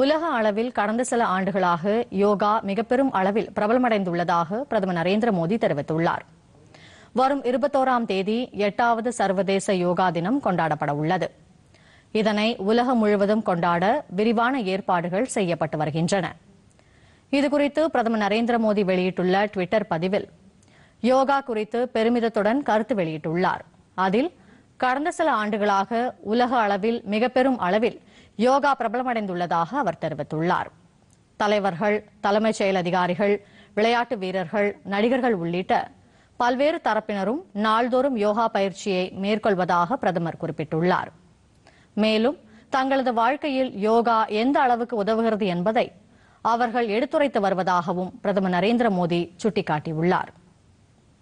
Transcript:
உலக அளவில் கடந்த சில ஆண்டுகளாக யோகா மிகப்பெரும் அளவில் பிரபலமடைந்துள்ளதாக பிரதமர் நரேந்திர மோடி தெரிவித்துள்ளார் வரும் இருபத்தோராம் தேதி எட்டாவது சர்வதேச யோகா தினம் கொண்டாடப்பட உள்ளது இதனை உலகம் முழுவதும் கொண்டாட விரிவான ஏற்பாடுகள் செய்யப்பட்டு வருகின்றன இதுகுறித்து பிரதமர் நரேந்திர மோடி வெளியிட்டுள்ள டுவிட்டர் பதிவில் யோகா குறித்து பெருமிதத்துடன் கருத்து வெளியிட்டுள்ளார் அதில் கடந்த சில ஆண்டுகளாக உலக அளவில் மிகப்பெரும் அளவில் யோகா பிரபலமடைந்துள்ளதாக அவர் தெரிவித்துள்ளார் தலைவர்கள் தலைமைச் செயல் அதிகாரிகள் விளையாட்டு வீரர்கள் நடிகர்கள் உள்ளிட்ட பல்வேறு தரப்பினரும் நாள்தோறும் யோகா பயிற்சியை மேற்கொள்வதாக பிரதமர் குறிப்பிட்டுள்ளார் மேலும் தங்களது வாழ்க்கையில் யோகா எந்த அளவுக்கு உதவுகிறது என்பதை அவர்கள் எடுத்துரைத்து வருவதாகவும் பிரதமர் நரேந்திர மோடி சுட்டிக்காட்டியுள்ளார்